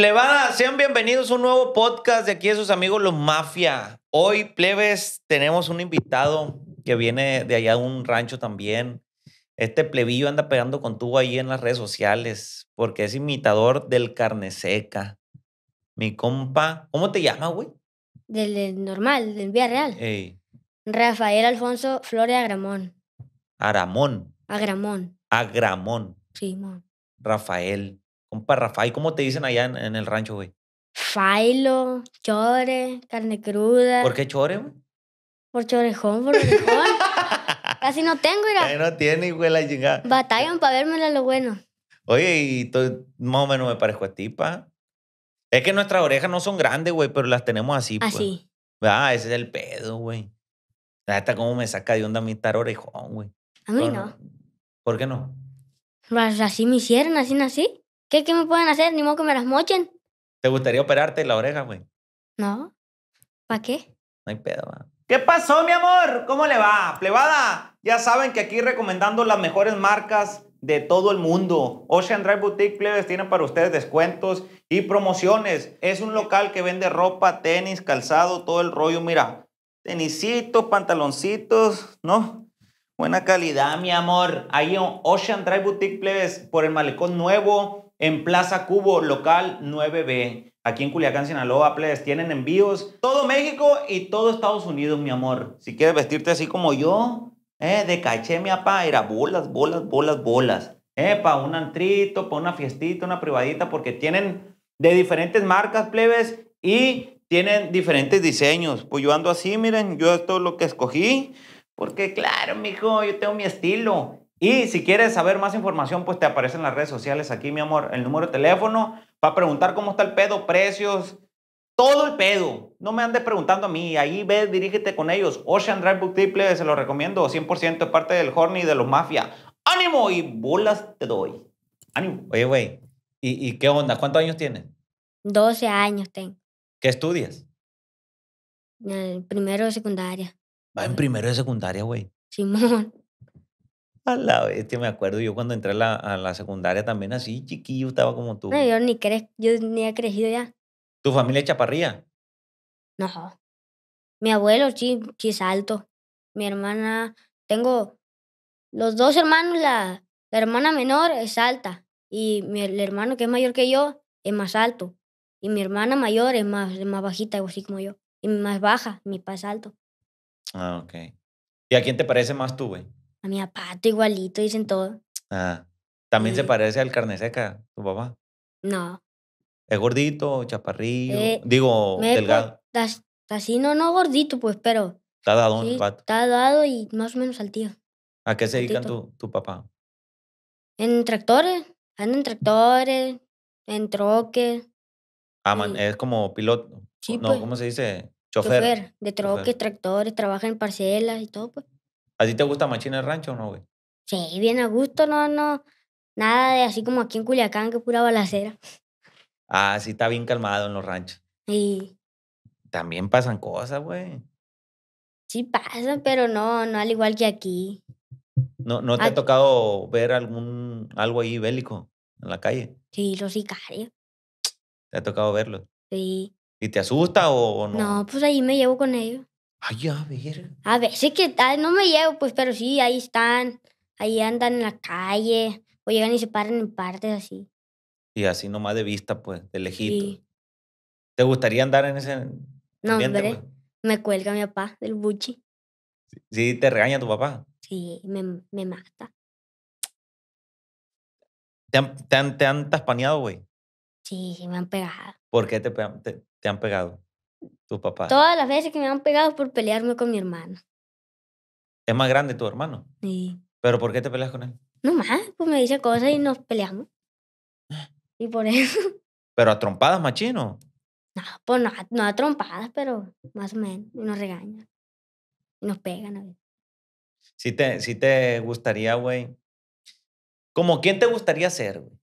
Plebada, sean bienvenidos a un nuevo podcast de aquí de sus amigos los Mafia. Hoy, plebes, tenemos un invitado que viene de allá de un rancho también. Este plebillo anda pegando con tubo ahí en las redes sociales porque es imitador del carne seca. Mi compa, ¿cómo te llama, güey? Del, normal, del vía real. Rafael Alfonso Flores Agramón. Aramón. Agramón. Agramón. Sí, Rafael. Compa Rafael, ¿cómo te dicen allá en, el rancho, güey? Failo, chore, carne cruda. ¿Por qué chore, güey? Por chorejón, por orejón. Casi no tengo, mira. Ahí no tiene, güey, la chingada. Batallan para a lo bueno. Oye, y más o menos me parezco a ti, pa. Es que nuestras orejas no son grandes, güey, pero las tenemos así, pues. Así. Ah, ese es el pedo, güey. Hasta ah, cómo me saca de onda mi estar orejón, güey. A mí no. ¿Por qué no? Pues así me hicieron, así nací. ¿Qué, me pueden hacer? Ni modo que me las mochen. ¿Te gustaría operarte la oreja, güey? No. ¿Para qué? No hay pedo, ¿Qué pasó, mi amor? ¿Cómo le va? plevada? ya saben que aquí recomendando las mejores marcas de todo el mundo. Ocean Drive Boutique Plebes tiene para ustedes descuentos y promociones. Es un local que vende ropa, tenis, calzado, todo el rollo. Mira, tenisitos, pantaloncitos, ¿no? Buena calidad, mi amor. Ahí en Ocean Drive Boutique Plebes por el malecón nuevo en Plaza Cubo, local 9B. Aquí en Culiacán, Sinaloa, plebes, tienen envíos. Todo México y todo Estados Unidos, mi amor. Si quieres vestirte así como yo, eh, de caché, mi apá, era bolas, bolas, bolas, bolas. Eh, para un antrito, para una fiestita, una privadita, porque tienen de diferentes marcas, plebes, y tienen diferentes diseños. Pues yo ando así, miren, yo esto es lo que escogí, porque claro, mijo, yo tengo mi estilo. Y si quieres saber más información, pues te aparecen las redes sociales aquí, mi amor, el número de teléfono, para preguntar cómo está el pedo, precios, todo el pedo. No me andes preguntando a mí, ahí ve, dirígete con ellos. Ocean Drive Book Triple, se lo recomiendo, 100% es parte del Horny de los Mafia. ¡Ánimo! Y bolas te doy. ¡Ánimo! Oye, güey, ¿y, qué onda? ¿Cuántos años tienes? 12 años tengo. ¿Qué estudias? En el primero de secundaria. Va ah, en primero de secundaria, güey. Simón me acuerdo. Yo cuando entré a la, secundaria también así, chiquillo, estaba como tú. No, yo ni, crees yo ni he crecido ya. ¿Tu familia es chaparría? No. Mi abuelo sí, sí es alto. Mi hermana, tengo los dos hermanos, la, hermana menor es alta y mi, el hermano que es mayor que yo es más alto. Y mi hermana mayor es más, más bajita, así como yo. Y más baja, mi papá es alto. Ah, ok. ¿Y a quién te parece más tú, güey? A mi apato igualito, dicen todo. Ah. ¿También se mm. parece al carne seca, tu papá? No. ¿Es gordito, chaparrillo? Eh, Digo, delgado. así, no, no gordito, pues, pero. Está dado sí, Está dado y más o menos al tío. ¿A qué se dedican tu, tu papá? En tractores. Anda en tractores, en troque. Ah, es como piloto. no, pues. ¿cómo se dice? Chofer. Chofer de troques, tractores, trabaja en parcelas y todo, pues. ¿Así te gusta machina el rancho o no, güey? Sí, bien a gusto, no, no. Nada de así como aquí en Culiacán, que pura balacera. Ah, sí, está bien calmado en los ranchos. Sí. También pasan cosas, güey. Sí pasan, pero no, no al igual que aquí. ¿No, no te ha tocado ver algún, algo ahí bélico en la calle? Sí, los sicarios. ¿Te ha tocado verlos? Sí. ¿Y te asusta o no? No, pues ahí me llevo con ellos. Ay, a ver. A veces que tal no me llevo, pues, pero sí, ahí están. Ahí andan en la calle. O llegan y se paran en partes así. Y así nomás de vista, pues, de lejito. ¿Te gustaría andar en ese No, hombre. Pues? Me cuelga mi papá del buchi. ¿Sí te regaña tu papá? Sí, me, me mata. ¿Te han, te han, taspaneado, güey? Sí, sí, me han pegado. ¿Por qué te, te han pegado? Tu papá. Todas las veces que me han pegado por pelearme con mi hermano. ¿Es más grande tu hermano? Sí. ¿Pero por qué te peleas con él? No más, pues me dice cosas y nos peleamos. Y por eso. ¿Pero a trompadas, machino? No, pues no, no a trompadas, pero más o menos. Y nos regañan. Y nos pegan a veces. Si te, si te gustaría, güey. ¿Como quién te gustaría ser, güey?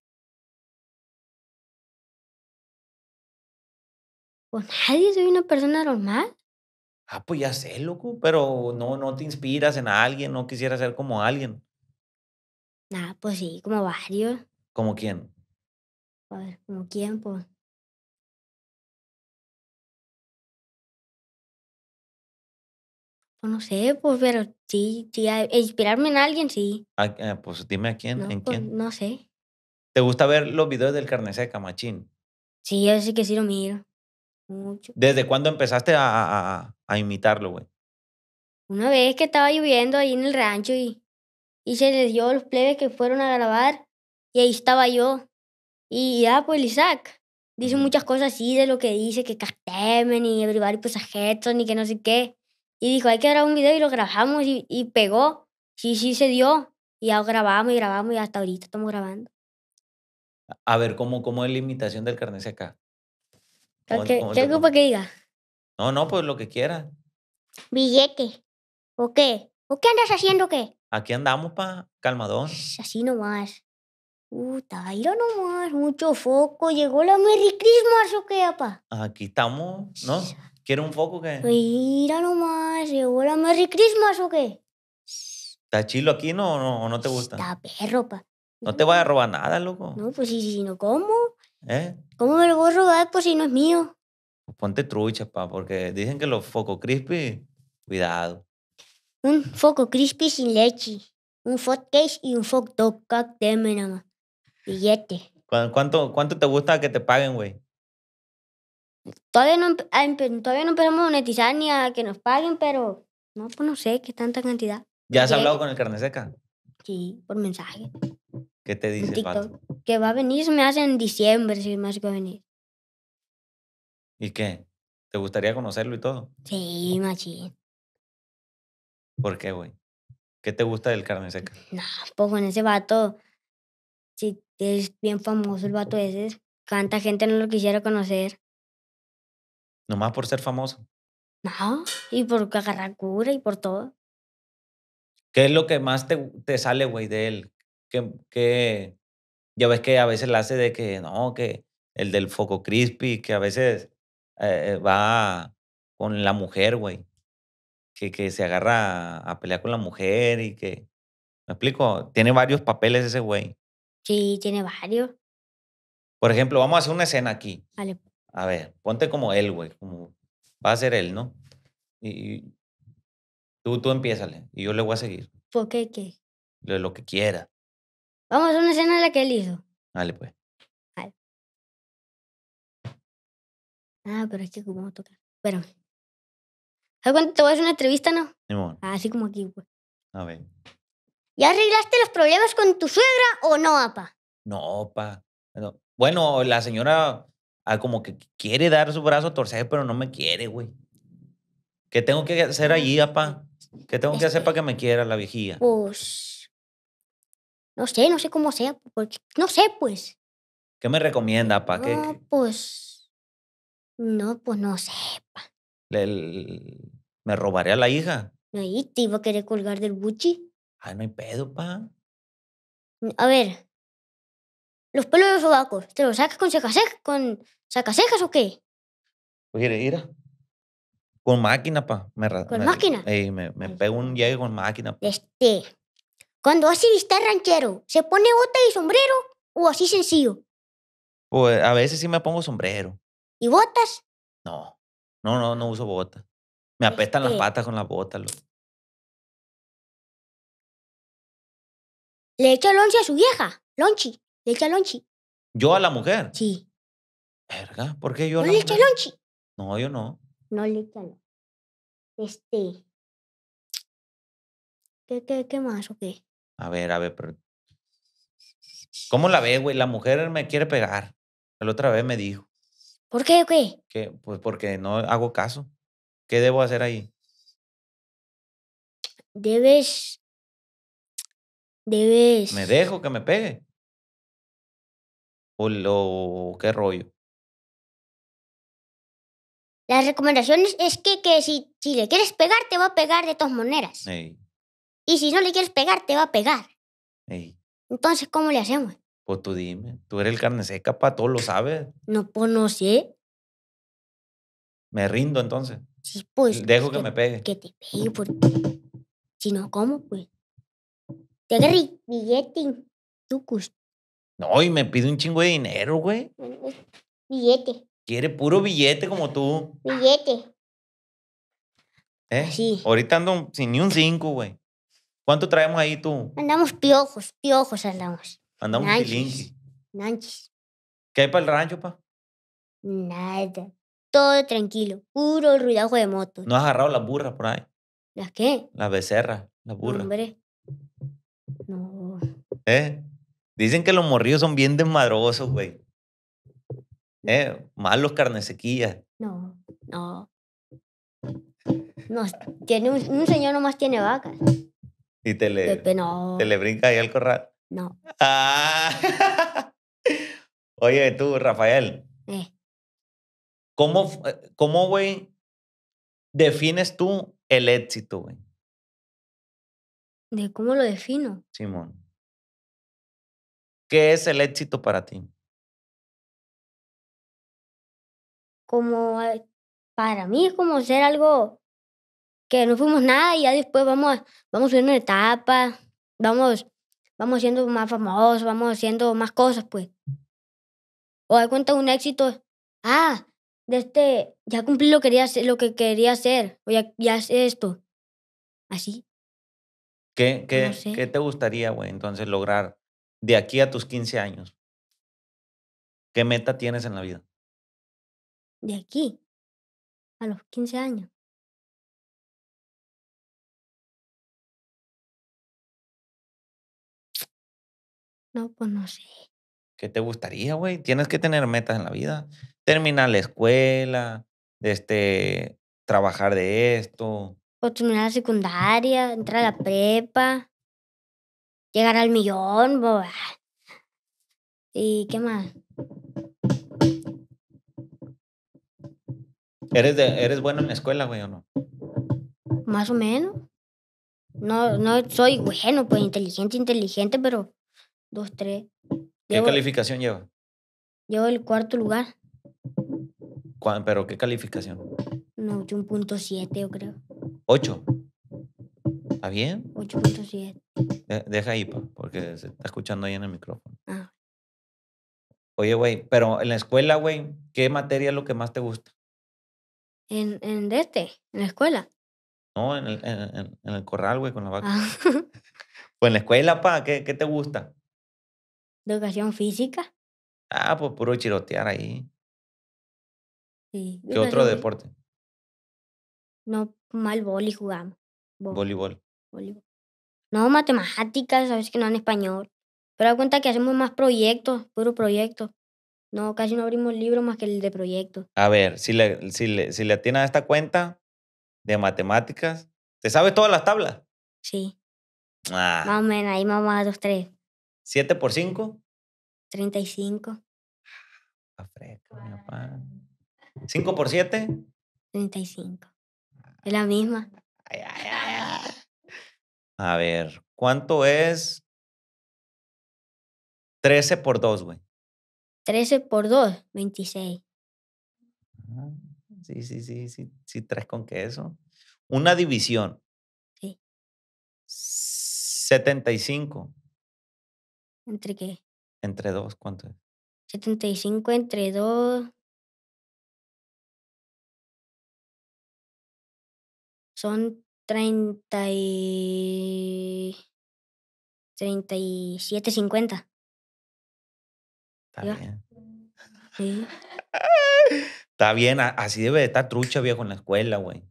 con nadie, soy una persona normal. Ah, pues ya sé, loco, pero no, no te inspiras en alguien, no quisieras ser como alguien. Nah, pues sí, como varios. ¿Como quién? A ver, como quién, pues. Pues no sé, pues, pero sí, sí, inspirarme en alguien, sí. Ah, pues dime a quién, en pues, quién. no sé. ¿Te gusta ver los videos del carne seca, machín? Sí, yo sí que sí lo miro. ¿Desde cuándo empezaste a, a, a imitarlo, güey? Una vez que estaba lloviendo ahí en el rancho y, y se les dio los plebes que fueron a grabar y ahí estaba yo. Y ya, pues Isaac dice muchas cosas así de lo que dice, que Castemen y Everybody pues a y que no sé qué. Y dijo, hay que grabar un video y lo grabamos y, y pegó. Sí, sí se dio. Y ya grabamos y grabamos y hasta ahorita estamos grabando. A ver, ¿cómo, cómo es la imitación del carne acá? ¿Qué, ¿qué para que diga? No, no, pues lo que quiera. Billete. ¿O qué? ¿O qué andas haciendo qué? Aquí andamos, pa, calmadón. Así nomás. Puta, mira nomás, mucho foco. Llegó la Merry Christmas o qué, apa. Aquí estamos, ¿no? Quiero un foco qué? Mira nomás, llegó la Merry Christmas o qué. ¿Está chilo aquí no, o no, no te gusta? Está perro, pa. No te voy a robar nada, loco. No, pues sí, sí, no, ¿cómo? ¿Eh? ¿Cómo me lo voy a robar pues si no es mío? Pues ponte trucha, pa, porque dicen que los foco crispy, cuidado. Un foco crispy sin leche, un hot cake y un foco dog, deme nada más. Billete. ¿Cuánto, ¿Cuánto te gusta que te paguen, güey? Todavía no, ah, todavía no empezamos a monetizar ni a que nos paguen, pero no, pues no sé qué tanta cantidad. ¿Ya has hablado con el carne seca? Sí, por mensaje. ¿Qué te dice Que va a venir se me hace en diciembre, si más que va a venir. ¿Y qué? ¿Te gustaría conocerlo y todo? Sí, machín. ¿Por qué, güey? ¿Qué te gusta del carne seca? No, pues con ese vato, si es bien famoso el vato ese, Canta gente no lo quisiera conocer? ¿Nomás por ser famoso? No, y por agarrar cura y por todo. ¿Qué es lo que más te, te sale, güey, de él? que, ya ves que a veces la hace de que no, que el del foco crispy, que a veces eh, eh, va con la mujer, güey. Que, que se agarra a, pelear con la mujer y que. ¿Me explico? Tiene varios papeles ese güey. Sí, tiene varios. Por ejemplo, vamos a hacer una escena aquí. Pues. A ver, ponte como él, güey. Como va a ser él, ¿no? Y, tú, tú Y yo le voy a seguir. ¿Por qué qué? lo que quiera. Vamos a una escena en la que él hizo. Dale, pues. Ah, pero es que como tocar. Bueno. ¿Sabes cuándo te voy a hacer una entrevista, no? Simón. Ah, así como aquí, pues. A ver. ¿Ya arreglaste los problemas con tu suegra o no, apa? No, pa. Bueno, la señora ah, como que quiere dar su brazo a torcer, pero no me quiere, güey. ¿Qué tengo que hacer ah. allí, apa? ¿Qué tengo que hacer este para que me quiera la viejía? Pues no sé, no sé cómo sea. Pues, no sé, pues. ¿Qué me recomienda, pa? no, pues. No, pues no sé, pa. ¿Me robaré a la hija? No, y te iba a querer colgar del buchi. Ay, no hay pedo, pa. Mm, a ver. Los pelos de los sobacos, ¿te los sacas con sacas ¿Con sacasejas o qué? Pues ira? Con máquina, pa. Me, ¿Con máquina? me, me pego un yegue con máquina. Pa. Este. Cuando hace el ranchero, ¿se pone bota y sombrero o así sencillo? Pues a veces sí me pongo sombrero. ¿Y botas? No, no, no, no uso botas. Me apestan las patas con las botas. ¿Le echa Lonchi a su vieja? Lonchi, le echa lonchi. ¿Yo a la mujer? Sí. Verga, ¿por qué yo ¿No a le echa lonchi? No, yo no. No le echa Este... ¿Qué, qué, qué más o qué? A ver, a ver, pero... ¿Cómo la ve, güey? La mujer me quiere pegar. La otra vez me dijo. ¿Por qué, güey? Que, pues porque no hago caso. ¿Qué debo hacer ahí? Debes. Debes. ¿Me dejo que me pegue? ¿O lo, qué rollo? Las recomendaciones es que, que si, le quieres pegar, te va a pegar de todas maneras. Y si no le quieres pegar, te va a pegar. Ey. Entonces, ¿cómo le hacemos? Pues tú dime, tú eres el carne seca, pa, todo lo sabes. No, pues no sé. Me rindo entonces. Sí, pues. Dejo pues que, me pegue. Que te pegue, porque. Si no, ¿cómo, pues? Te agarré billete, custo, No, y me pide un chingo de dinero, güey. Billete. Quiere puro billete como tú. Billete. ¿Eh? Sí. Ahorita ando sin ni un cinco, güey. ¿Cuánto traemos ahí tú? Andamos piojos, piojos andamos. Andamos ¿Qué hay para el rancho, pa? Nada. Todo tranquilo. Puro ruidajo de moto. ¿No has agarrado las burras por ahí? ¿Las qué? Las becerras, las burras. Hombre. No. ¿Eh? Dicen que los morrillos son bien desmadrosos, güey. ¿Eh? Malos carnecequillas. No, no. No, tiene un señor nomás tiene vacas. Y te le, te le brinca ahí al corral. No. Ah. Oye, tú, Rafael. Eh. ¿Cómo, eh, cómo, güey, defines tú el éxito, güey? ¿De cómo lo defino? Simón. ¿Qué es el éxito para ti? Como eh, para mí es como ser algo que no fuimos nada y ya después vamos, vamos subir una vamos, vamos siendo más famosos, vamos haciendo más cosas, pues. O hay cuenta un éxito, ah, de este, ya cumplí lo, quería lo que quería hacer, o ya, ya sé esto. Así. ¿Qué, qué, ¿qué te gustaría, güey, entonces lograr de aquí a tus 15 años? ¿Qué meta tienes en la vida? De aquí a los 15 años. No, pues no sé. ¿Qué te gustaría, güey? Tienes que tener metas en la vida. Terminar la escuela, este, trabajar de esto. O terminar la secundaria, entrar a la prepa, llegar al millón, ah. ¿Y qué más? ¿Eres, ¿Eres bueno en la escuela, güey, o no? Más o menos. No, no soy bueno, pues inteligente, inteligente, pero Dos, tres. ¿Qué calificación lleva? Llevo el cuarto lugar. ¿Pero qué calificación? No, 8.7 yo creo. ¿Ocho? ¿Está bien? 8.7. deja ahí, pa, porque se está escuchando ahí en el micrófono. Ah. Oye, güey, pero en la escuela, güey, ¿qué materia es lo que más te gusta? ¿En, en este? ¿En la escuela? No, en el, en, el corral, güey, con la vaca. Ah. pues en la escuela, pa, ¿qué, qué te gusta? educación física? Ah, pues puro chirotear ahí. Sí. ¿Qué otro deporte? No, mal boli jugamos. Voleibol. No, matemáticas, sabes que no en español. Pero da cuenta que hacemos más proyectos, puro proyecto. No, casi no abrimos libros más que el de proyectos. A ver, si le, si si le a esta cuenta de matemáticas, ¿te sabes todas las tablas? Sí. Ah. Más o menos, ahí vamos a menos dos, tres. ¿7 por 5? 35. Ah, fresco, mi papá. ¿5 por 7? 35. Es la ah, misma. A ver, ¿cuánto es 13 por 2, güey? 13 por 2, 26. Ah, sí, sí, sí, sí, sí, 3 con queso. Una división. Sí. 75 ¿Entre qué? Entre dos, ¿cuánto es? 75 entre dos. Son 30 y... 37, 50. Está bien. Sí. Está bien, así debe de estar trucha, viejo, en la escuela, güey.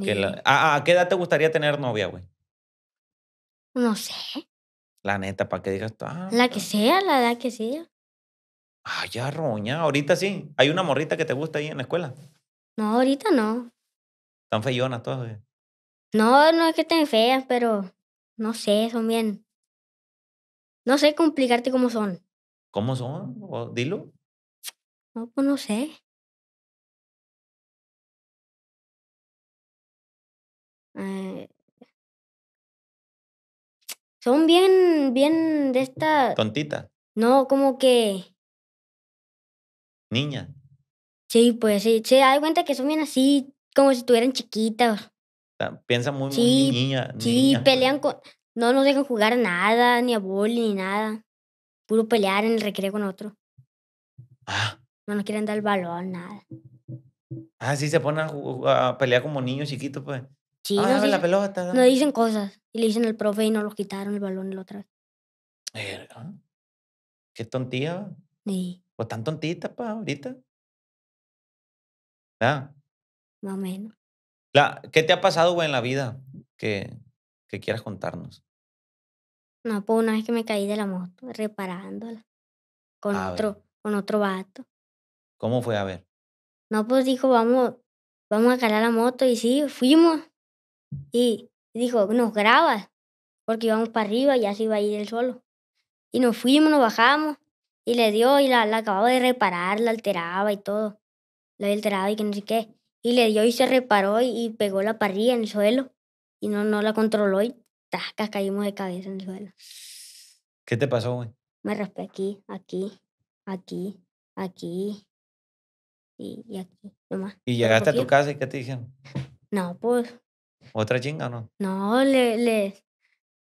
¿A ah, ah, qué edad te gustaría tener novia, güey? No sé. La neta, para que digas. la que sea, la edad que sea. Ay, ah, ya, roña. Ahorita sí. ¿Hay una morrita que te gusta ahí en la escuela? No, ahorita no. Están feyonas todas. No, no es que estén feas, pero no sé, son bien. No sé complicarte cómo son. ¿Cómo son? dilo. No, pues no sé. Eh, son bien, bien de esta... Tontita. No, como que... Niña. Sí, pues sí. Se da cuenta que son bien así, como si estuvieran chiquitas. Ah, Piensan muy, sí, niña, Sí, pelean con... No nos dejan jugar nada, ni a boli, ni nada. Puro pelear en el recreo con otro. Ah. No nos quieren dar el balón, nada. Ah, sí, se ponen a, pelear como niños chiquitos, pues. Sí, ah, no, la pelota. No. dicen cosas le dicen al profe y no lo quitaron el balón el otro Qué tontía. Sí. O pues tan tontita, pa, ahorita. ¿Verdad? Ah. Más o menos. La, ¿Qué te ha pasado, güey, en la vida que, que quieras contarnos? No, pues una vez que me caí de la moto, reparándola. Con otro, con otro vato. ¿Cómo fue? A ver. No, pues dijo, vamos, vamos a calar la moto. Y sí, fuimos. Y dijo, nos grabas, porque íbamos para arriba y así iba a ir el suelo. Y nos fuimos, nos bajamos, y le dio, y la, acababa de reparar, la alteraba y todo. La alteraba y que no sé qué. Y le dio y se reparó y, pegó la parrilla en el suelo. Y no, no la controló y tascas caímos de cabeza en el suelo. ¿Qué te pasó, güey? Me raspé aquí, aquí, aquí, aquí y, aquí, ¿Y llegaste a tu casa y qué te dijeron? No, pues ¿Otra chinga o no? No, le, le,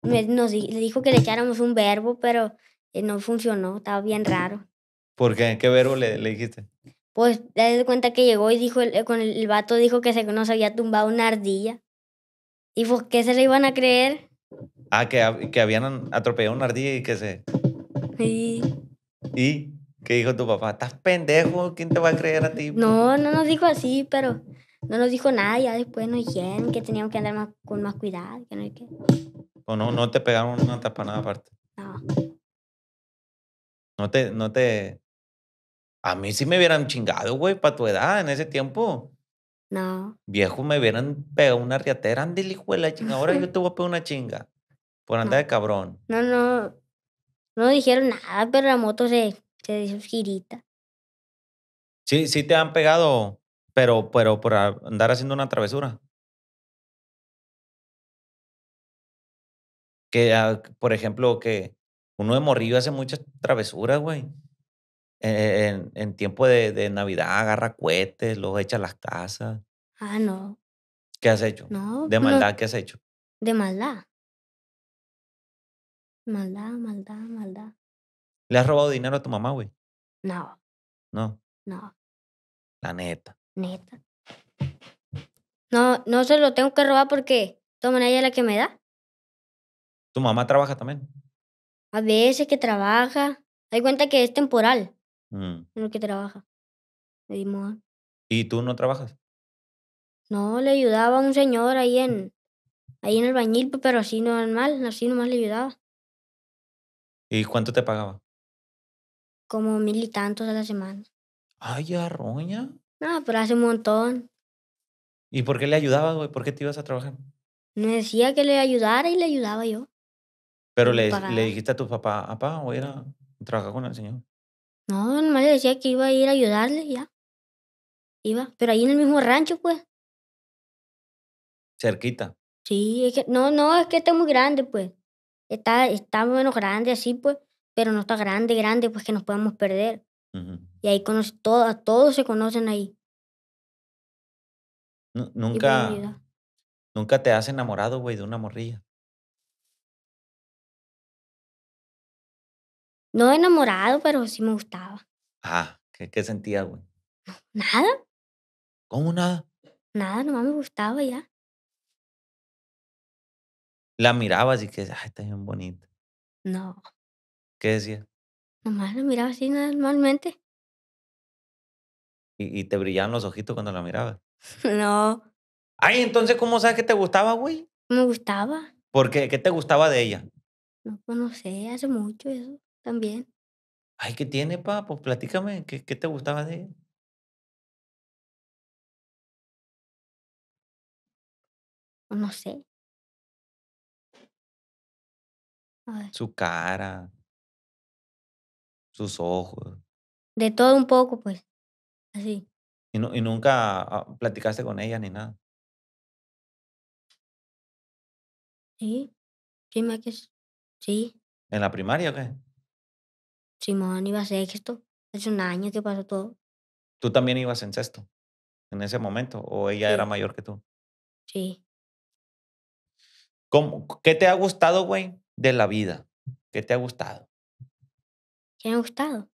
nos, le dijo que le echáramos un verbo, pero eh, no funcionó, estaba bien raro. ¿Por qué? ¿Qué verbo le, le dijiste? Pues te das cuenta que llegó y dijo, eh, con el, vato dijo que se, nos había tumbado una ardilla. ¿Y pues qué se le iban a creer? Ah, que, que habían atropellado una ardilla y que se... Sí. ¿Y qué dijo tu papá? ¿Estás pendejo? ¿Quién te va a creer a ti? No, no nos dijo así, pero no nos dijo nada, ya después nos dijeron que teníamos que andar con más cuidado, que no hay que... ¿O no, no te pegaron una tapanada aparte? No. No te, no te... A mí sí me hubieran chingado, güey, para tu edad, en ese tiempo. No. Viejo, me hubieran pegado una riatera, ándale, hijo de la chinga, ahora yo te voy a pegar una chinga. Por andar de cabrón. No, no. No dijeron nada, pero la moto se, se hizo Sí, sí te han pegado pero, pero por andar haciendo una travesura. Ah, que, por ejemplo, que uno de morrillo hace muchas travesuras, güey. E, en, tiempo de, Navidad agarra cohetes, los echa a las casas. Ah, no. ¿Qué has hecho? No. De pues maldad, ¿qué has hecho? De maldad. Maldad, maldad, maldad. ¿Le has robado dinero a tu mamá, güey? No. No. No. La neta. Neta. No, no se lo tengo que robar porque toman ella la que me da. ¿Tu mamá trabaja también? A veces que trabaja. Hay cuenta que es temporal mm. en lo que trabaja. ¿Y tú no trabajas? No, le ayudaba a un señor ahí en, ahí en el bañil, pues, pero así mal así nomás le ayudaba. ¿Y cuánto te pagaba? Como mil y tantos a la semana. Ay, arroña. No, pero hace un montón. ¿Y por qué le ayudabas, güey? ¿Por qué te ibas a trabajar? Me decía que le ayudara y le ayudaba yo. ¿Pero le, le dijiste a tu papá, papá, voy a ir a trabajar con el señor? No, nomás le decía que iba a ir a ayudarle ya. Iba, pero ahí en el mismo rancho, pues. Cerquita. Sí, es que, no, no, es que está muy grande, pues. Está, está menos grande así, pues, pero no está grande, grande, pues que nos podamos perder. Y ahí conoce todos se conocen ahí. nunca, nunca te has enamorado, güey, de una morrilla. No enamorado, pero sí me gustaba. Ah, ¿qué, qué sentías, güey? Nada. ¿Cómo nada? Nada, nomás me gustaba ya. La mirabas y que, ay, está bien bonita. No. ¿Qué decía? Nomás la miraba así normalmente. ¿Y, te brillaban los ojitos cuando la mirabas? No, Ay, entonces, ¿cómo sabes que te gustaba, güey? me gustaba. ¿Por qué? ¿Qué te gustaba de ella? No, pues no sé, hace mucho eso también. Ay, ¿qué tiene, pa? Pues, platícame, ¿qué, qué te gustaba de ella? no sé. Su cara, sus ojos. De todo un poco, pues. Así. ¿Y, no, y nunca ah, platicaste con ella ni nada? Sí. Sí, que Sí. ¿En la primaria o qué? Simón iba a sexto. Hace un año que pasó todo. ¿Tú también ibas en sexto en ese momento? ¿O ella era mayor que tú? Sí. ¿Cómo, ¿Qué te ha gustado, güey, de la vida? ¿Qué te ha gustado? me han gustado.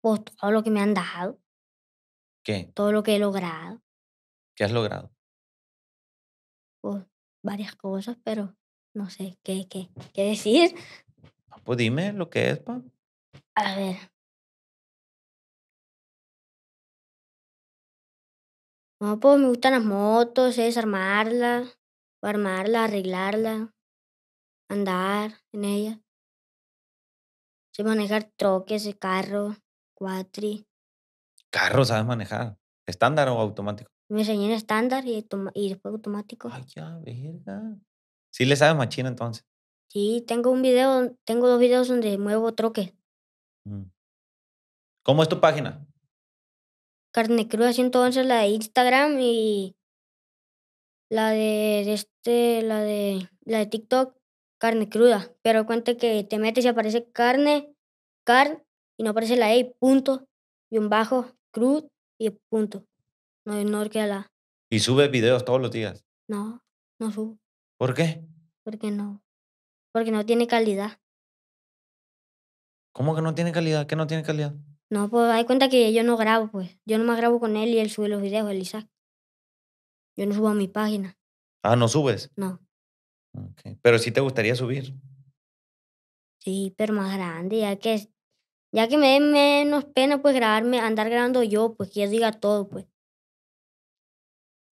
Pues todo lo que me han dado. ¿Qué? Todo lo que he logrado. ¿Qué has logrado? Pues varias cosas, pero no sé qué, qué, decir. Ah, pues dime lo que es, pa. A ver. No, pues me gustan las motos, es desarmarlas armarla, arreglarla, andar en ella. Sé manejar troques, carro, cuatri. ¿Carro sabes manejar? ¿Estándar o automático? Me enseñé en estándar y, después automático. Ay, ya, verga. ¿Sí le sabes machina entonces? Sí, tengo un video, tengo dos videos donde muevo troques. Mm. ¿Cómo es tu página? Carne Cruda 111, la de Instagram y la de este, la de la de TikTok, carne cruda. Pero cuenta que te metes y aparece carne, car y no aparece la E, punto, y un bajo, crud y punto. No, no a la. ¿Y sube videos todos los días? No, no subo. ¿Por qué? Porque no. Porque no tiene calidad. ¿Cómo que no tiene calidad? ¿Qué no tiene calidad? No, pues hay cuenta que yo no grabo, pues. Yo no me grabo con él y él sube los videos, el Isaac. Yo no subo a mi página. Ah, ¿no subes? No. Pero sí te gustaría subir. Sí, pero más grande, ya que, ya que me dé menos pena pues grabarme, andar grabando yo, pues que yo diga todo, pues.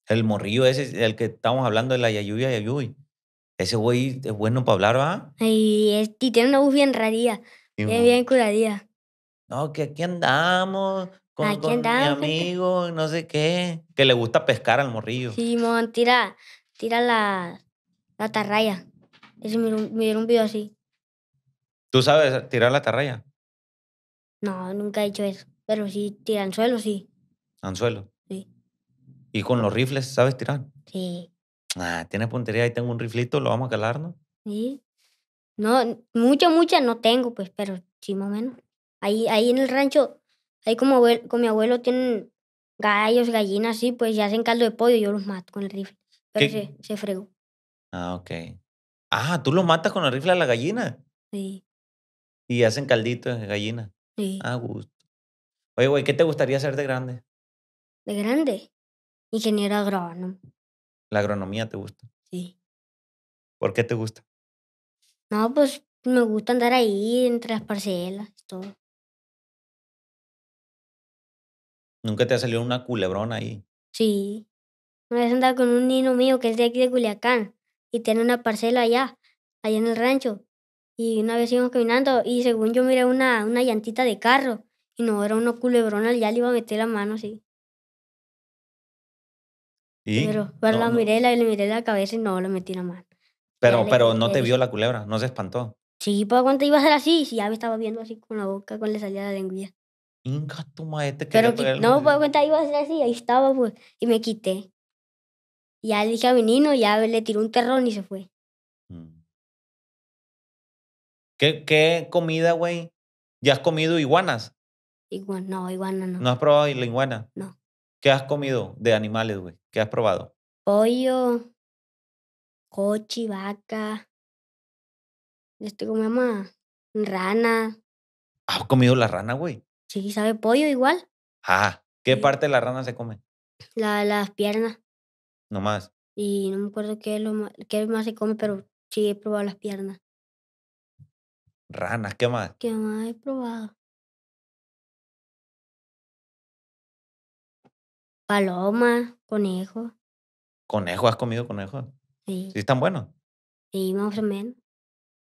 El morrillo ese, el que estamos hablando de la Yayuya Yayuy. Ese güey es bueno para hablar, ¿va? Y, tiene una voz bien raría, bien, bien curadía. No, que aquí andamos, con, mi amigo, no sé qué, que le gusta pescar al morrillo. Simón, sí, tira, tira la, la tarraya. Ese me, un video así. ¿Tú sabes tirar la tarraya? No, nunca he hecho eso. Pero sí, tira anzuelo, sí. ¿Anzuelo? Sí. ¿Y con los rifles sabes tirar? Sí. Ah, tienes puntería, ahí tengo un riflito, lo vamos a calar, ¿no? Sí. No, mucha, mucha no tengo, pues, pero sí, más o menos. Ahí, ahí en el rancho Ahí como con mi abuelo tienen gallos, gallinas, sí, pues ya hacen caldo de pollo yo los mato con el rifle. Pero se, fregó. Ah, ok. Ah, tú los matas con el rifle a la gallina. Sí. Y hacen caldito de gallina. Sí. Ah, gusto. Oye, güey, ¿qué te gustaría hacer de grande? ¿De grande? Ingeniero agrónomo. ¿La agronomía te gusta? Sí. ¿Por qué te gusta? No, pues me gusta andar ahí entre las parcelas, y todo. ¿Nunca te ha salido una culebrona ahí? Sí. Una vez andaba con un niño mío que es de aquí de Culiacán y tiene una parcela allá, allá en el rancho. Y una vez íbamos caminando y según yo miré una, una llantita de carro y no, era una culebrona, ya le iba a meter la mano, así. ¿Y? Pero, pero la miré, la, le miré la cabeza y no, le metí la mano. Pero, pero no te pues vio la culebra, no se espantó. Sí, pues cuando iba a ser así, si ya me estaba viendo así con la boca, con la salía de la Inga, tu maete. te Pero No me puedo contar, iba a ser así, ahí estaba, pues, y me quité. Ya le dije a mi niño, ya le tiró un terrón y se fue. Mm. ¿Qué, qué comida, güey? ¿Ya has comido iguanas? no, iguana no. ¿No has probado la iguana? No. ¿Qué has comido de animales, güey? ¿Qué has probado? Pollo, coche, vaca. Estoy con mamá. Rana. ¿Has comido la rana, güey? Sí, sabe pollo igual. Ah, ¿qué parte de la rana se come? La, las piernas. No más. Y no me acuerdo qué, lo más, qué más se come, pero sí he probado las piernas. Ranas, ¿qué más? ¿Qué más he probado? Paloma, conejo. ¿Conejo? ¿Has comido conejo? Sí. ¿Sí están buenos? Sí, más o menos.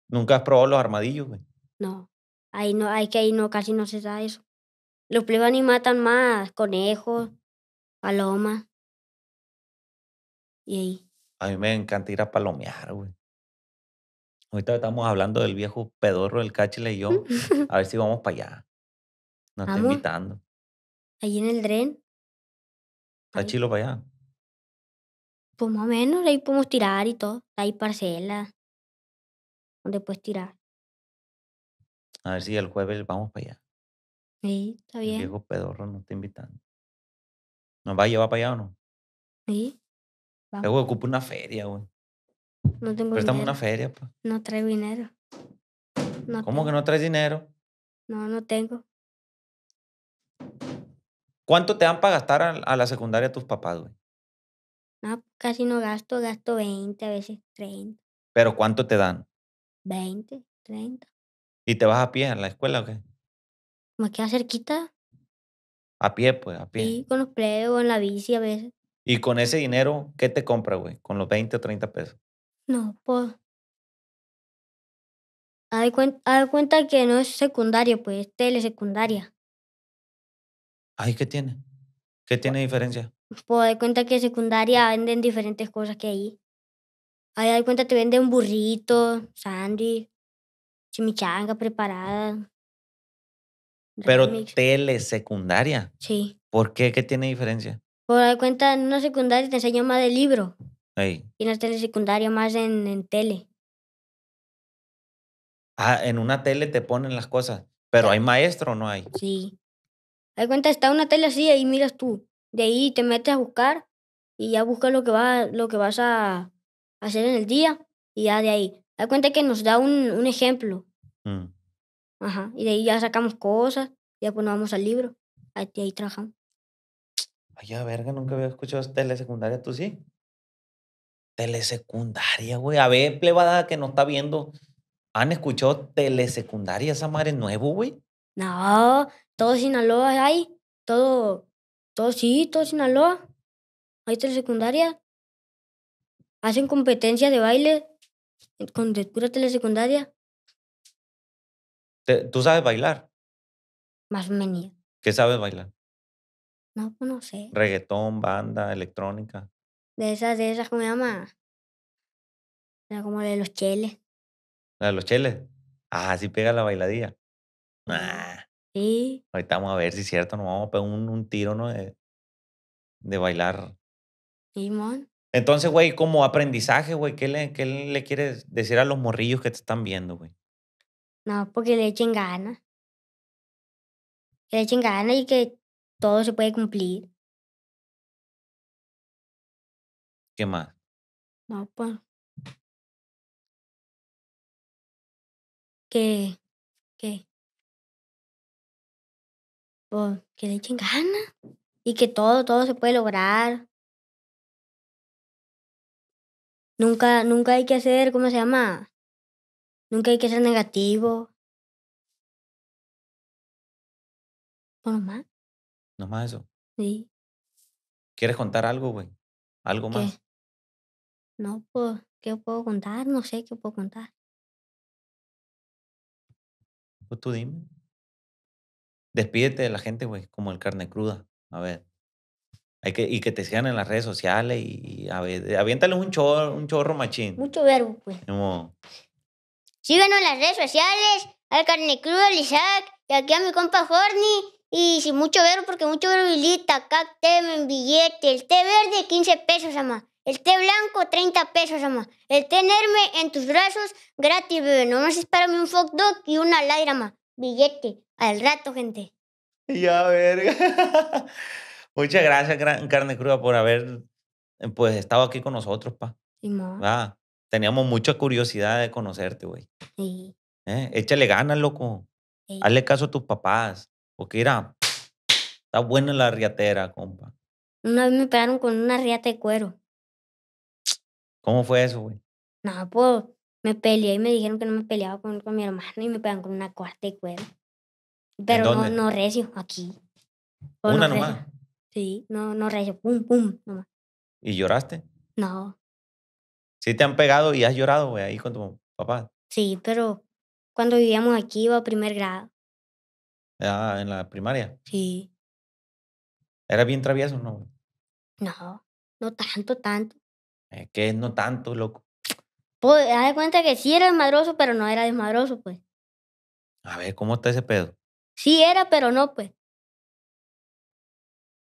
¿Nunca has probado los armadillos, güey? No. Ahí no, hay que ahí no, casi no se da eso. Los y matan más conejos, palomas. Y ahí. A mí me encanta ir a palomear, güey. Ahorita estamos hablando del viejo pedorro del Cachile y yo. A ver si vamos para allá. Nos está invitando. Ahí en el dren? ¿Está chilo para allá? Pues más o menos, ahí podemos tirar y todo. Hay parcelas donde puedes tirar. A ver si el jueves vamos para allá. Sí, está bien. viejo pedorro no está invitando. ¿Nos va a llevar para allá o no? Sí. vamos. Luego ocupa una feria, güey. No tengo Préstame dinero. una feria, pues. No traigo dinero. ¿Cómo que no traes dinero? No, no tengo. ¿Cuánto te dan para gastar a, la secundaria tus papás, güey? No, casi no gasto. Gasto 20, a veces 30. ¿Pero cuánto te dan? 20, 30. ¿Y te vas a pie a la escuela o qué? Me queda cerquita. A pie, pues, a pie. Sí, con los plebos, en la bici a veces. ¿Y con ese dinero qué te compra, güey? ¿Con los 20 o 30 pesos? No, pues. Haz cuenta que no es secundario, pues, es secundaria Ay, ¿qué tiene? ¿Qué pues, tiene diferencia? Pues, de cuenta que secundaria venden diferentes cosas que ahí. Ahí, de cuenta te venden burrito sandy, chimichanga preparada. Pero tele secundaria? Sí. ¿Por qué? ¿Qué tiene diferencia? Por la cuenta, en una secundaria te enseñan más de libro. Y en la telesecundaria más en, en, tele. Ah, en una tele te ponen las cosas. Pero hay maestro, o ¿no hay? Sí. Hay cuenta, está una tele así, ahí miras tú. De ahí te metes a buscar y ya buscas lo que, va, lo que vas a hacer en el día y ya de ahí. Da cuenta que nos da un, un ejemplo. Mm. Ajá. Y de ahí ya sacamos cosas, ya pues nos vamos al libro. Ahí, ahí trabajamos. Ay, a verga, nunca había escuchado telesecundaria, ¿tú sí? Telesecundaria, güey. A ver, plebada que no está viendo. ¿Han escuchado telesecundaria? Esa madre nuevo, güey. No, todo Sinaloa ahí Todo, todo sí, todo Sinaloa. Hay telesecundaria. Hacen competencia de baile eh, con de pura telesecundaria. ¿Tú sabes bailar? Más o menos. ¿Qué sabes bailar? No, pues no sé. Reggaetón, banda, electrónica. De esas, de esas, ¿cómo se llama? como la de los cheles. ¿La de los cheles? Ah, sí pega la bailadilla. Ah. Sí. Ahorita vamos a ver si es cierto, no. vamos a pegar un, tiro, ¿no? De, de bailar. Simón. Entonces, güey, como aprendizaje, güey, ¿qué le, ¿qué le quieres decir a los morrillos que te están viendo, güey? No, porque le echen ganas. Que le echen ganas y que todo se puede cumplir. ¿Qué más? No, pues. Que. Que. Pues, que le echen ganas. Y que todo, todo se puede lograr. Nunca, nunca hay que hacer, ¿cómo se llama? Nunca hay que ser negativo. Bueno, más. Nomás eso. Sí. ¿Quieres contar algo, güey? ¿Algo más? No, pues, ¿qué puedo contar? No sé qué puedo contar. Pues tú dime. Despídete de la gente, güey, como el carne cruda. A ver. Hay que, y que te sigan en las redes sociales y, a ver, aviéntale un chorro, un chorro machín. Mucho verbo, güey. Pues. Como, Síguenos en las redes sociales, al Carne Cruda, al Isaac, y aquí a mi compa Forni Y sin mucho ver, porque mucho verbilita, cac, temen billete, el té verde, 15 pesos, ama. El té blanco, 30 pesos, ama. El tenerme en tus brazos, gratis, bebé. Nomás es para un fuck dog y una laira, Billete. Al rato, gente. Ya, verga. Muchas gracias, Carne Cruda, por haber eh, pues estado aquí con nosotros, pa. Y más. Teníamos mucha curiosidad de conocerte, güey. Sí. ¿Eh? Échale ganas, loco. Hazle caso a tus papás. Porque era... está buena la riatera, compa. Una vez me pegaron con una riata de cuero. ¿Cómo fue eso, güey? No, pues me peleé y me dijeron que no me peleaba con, mi hermano y me pegaron con una cuarta de cuero. Pero no, no recio, aquí. Pues, ¿Una nomás? Sí, no, no recio, pum, pum, nomás. ¿Y lloraste? No. Sí te han pegado y has llorado, güey, ahí con tu papá. Sí, pero cuando vivíamos aquí iba a primer grado. Ah, en la primaria. Sí. ¿Era bien travieso, no, No, no tanto, tanto. Es eh, no tanto, loco. Pues, haz de cuenta que sí era desmadroso, pero no era desmadroso, pues. A ver, ¿cómo está ese pedo? Sí era, pero no, pues.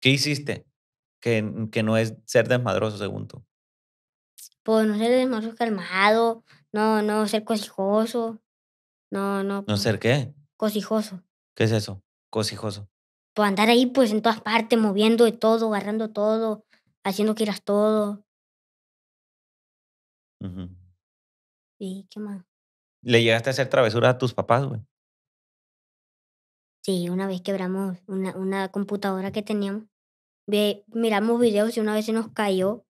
¿Qué hiciste? Que, que no es ser desmadroso, según tú pues no ser demasiado calmado, no, no ser cosijoso, no, no. ¿No ser qué? Cosijoso. ¿Qué es eso? Cosijoso. Pues andar ahí pues en todas partes, moviendo de todo, agarrando todo, haciendo que eras todo. mhm Sí, qué más. ¿Le llegaste a hacer travesuras a tus papás, güey? Sí, una vez quebramos una, una computadora que teníamos. Ve, miramos videos y una vez se nos cayó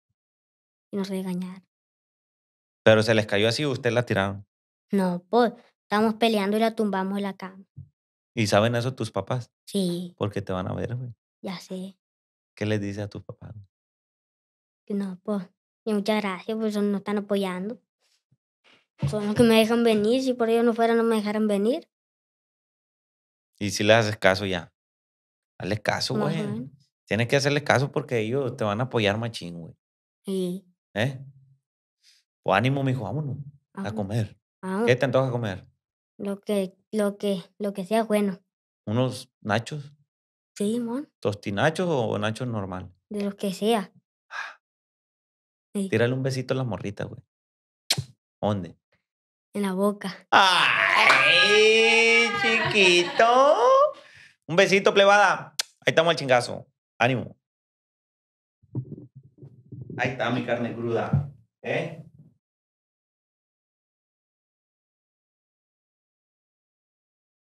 y nos regañaron. Pero se les cayó así, usted la tiraron. No, pues, estamos peleando y la tumbamos en la cama. ¿Y saben eso tus papás? Sí. Porque te van a ver, güey. Ya sé. ¿Qué les dices a tus papás? No, pues, y muchas gracias, pues eso no están apoyando. Son los que me dejan venir, si por ellos no fuera no me dejaran venir. Y si le haces caso ya. Hazles caso, güey. Tienes que hacerle caso porque ellos te van a apoyar machín, güey. Sí. ¿Eh? ánimo, mijo, vámonos a comer. Ah, ¿Qué te antoja comer? Lo que, lo que, lo que sea bueno. ¿Unos nachos? Sí, mon. ¿Tostinachos o nachos normal? De los que sea. Ah. Tírale un besito a las morritas, güey. ¿Dónde? En la boca. ¡Ay, chiquito! Un besito, plebada. Ahí estamos al chingazo. Ánimo. Ahí está mi carne cruda. ¿Eh?